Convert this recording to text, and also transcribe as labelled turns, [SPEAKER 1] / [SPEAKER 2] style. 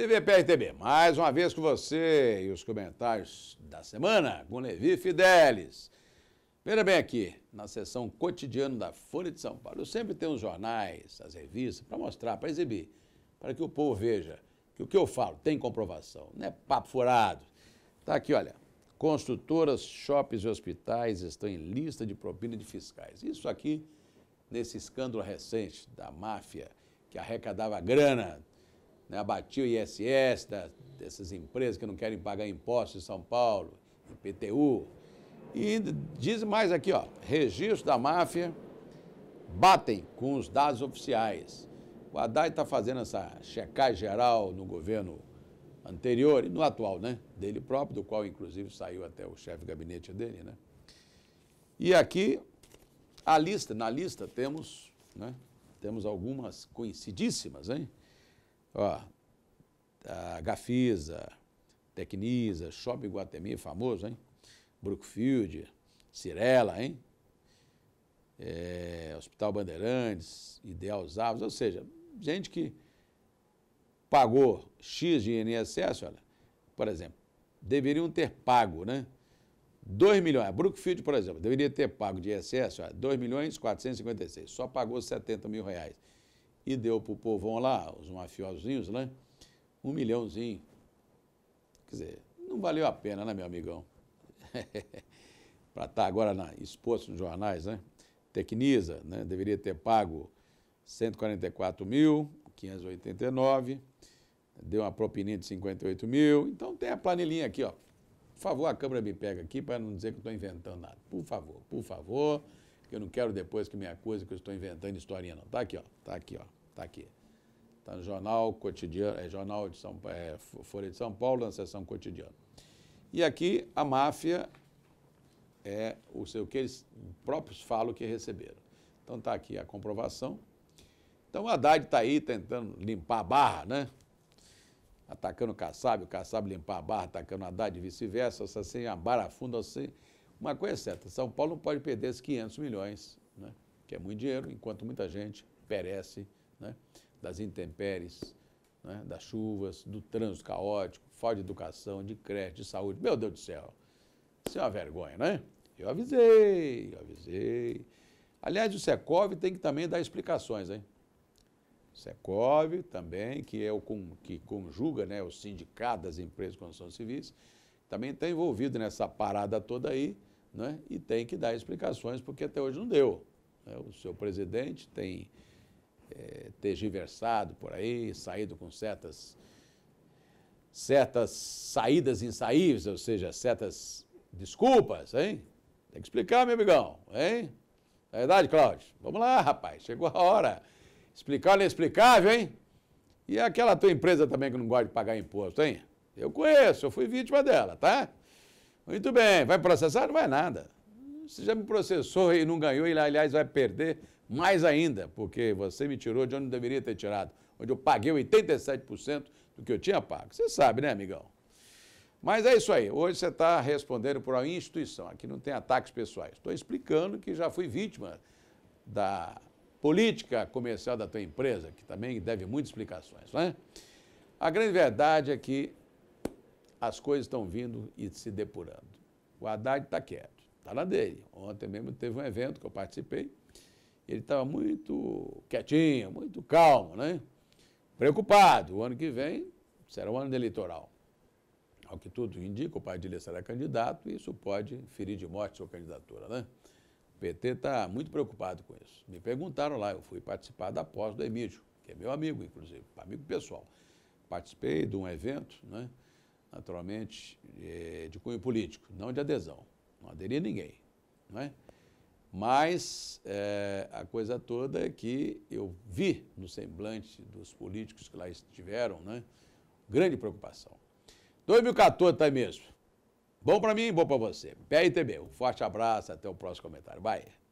[SPEAKER 1] TV PRTB, mais uma vez com você e os comentários da semana com Levi Fidelis. Veja bem aqui, na sessão cotidiana da Folha de São Paulo, eu sempre tenho os jornais, as revistas, para mostrar, para exibir, para que o povo veja que o que eu falo tem comprovação, não é papo furado. Está aqui, olha, construtoras, shoppings e hospitais estão em lista de propina de fiscais. Isso aqui, nesse escândalo recente da máfia que arrecadava grana né, abatia o ISS da, dessas empresas que não querem pagar impostos em São Paulo, IPTU. E diz mais aqui, ó, registro da máfia batem com os dados oficiais. O Haddad está fazendo essa checagem geral no governo anterior e no atual, né? Dele próprio, do qual inclusive saiu até o chefe de gabinete dele, né? E aqui a lista, na lista temos, né? Temos algumas coincidíssimas, hein? Ó, a Gafisa, Tecnisa, Shopping Guatemi, famoso, hein? Brookfield, Cirela, hein? É, Hospital Bandeirantes, Ideal Zavos, ou seja, gente que pagou X de INSS, olha, por exemplo, deveriam ter pago, né? 2 milhões, Brookfield, por exemplo, deveria ter pago de INSS, olha, 2 milhões 456, só pagou 70 mil reais e deu para o povão lá, os mafiosinhos, né? Um milhãozinho. Quer dizer, não valeu a pena, né, meu amigão? para estar tá agora na, exposto nos jornais, né? Tecnisa, né? Deveria ter pago 144.589, deu uma propininha de 58 mil. Então tem a planilhinha aqui, ó. Por favor, a câmera me pega aqui para não dizer que estou inventando nada. Por favor, por favor porque eu não quero depois que me acuse que eu estou inventando historinha, não. Está aqui, ó. Está aqui, ó. Está aqui. Está no Jornal Cotidiano, é Jornal de São é, Folha de São Paulo, na sessão cotidiana. E aqui a máfia é o seu que eles próprios falam que receberam. Então está aqui a comprovação. Então o Haddad está aí tentando limpar a barra, né? Atacando o Kassab, o Kassab limpar a barra, atacando o Haddad e vice-versa, assim, a barra funda, assim, uma coisa é certa, São Paulo não pode perder esses 500 milhões, né? que é muito dinheiro, enquanto muita gente perece né? das intempéries, né? das chuvas, do trânsito caótico, falta de educação, de crédito, de saúde. Meu Deus do céu, isso é uma vergonha, né? Eu avisei, eu avisei. Aliás, o Secov tem que também dar explicações, hein? Secov também, que é o que conjuga né, o sindicato das empresas de construção civis, também está envolvido nessa parada toda aí né? e tem que dar explicações, porque até hoje não deu. Né? O seu presidente tem é, tergiversado por aí, saído com certas, certas saídas insaíveis, ou seja, certas desculpas, hein? Tem que explicar, meu amigão, hein? É verdade, Cláudio? Vamos lá, rapaz, chegou a hora. Explicar o inexplicável, é hein? E aquela tua empresa também que não gosta de pagar imposto, hein? Eu conheço, eu fui vítima dela, tá? Muito bem, vai processar? Não vai é nada. Você já me processou e não ganhou, e aliás vai perder mais ainda, porque você me tirou de onde eu deveria ter tirado, onde eu paguei 87% do que eu tinha pago. Você sabe, né, amigão? Mas é isso aí. Hoje você está respondendo por uma instituição. Aqui não tem ataques pessoais. Estou explicando que já fui vítima da política comercial da tua empresa, que também deve muitas explicações, né? A grande verdade é que as coisas estão vindo e se depurando. O Haddad está quieto, está na dele. Ontem mesmo teve um evento que eu participei, ele estava muito quietinho, muito calmo, né? Preocupado, o ano que vem será o ano eleitoral. Ao que tudo indica, o pai Padilha será candidato e isso pode ferir de morte sua candidatura, né? O PT está muito preocupado com isso. Me perguntaram lá, eu fui participar da pós do Emílio, que é meu amigo, inclusive, amigo pessoal. Participei de um evento, né? naturalmente, é, de cunho político, não de adesão. Não aderia ninguém. Não é? Mas é, a coisa toda é que eu vi no semblante dos políticos que lá estiveram, né? Grande preocupação. 2014 tá aí mesmo. Bom para mim, bom para você. PRTB, um forte abraço, até o próximo comentário. Bye.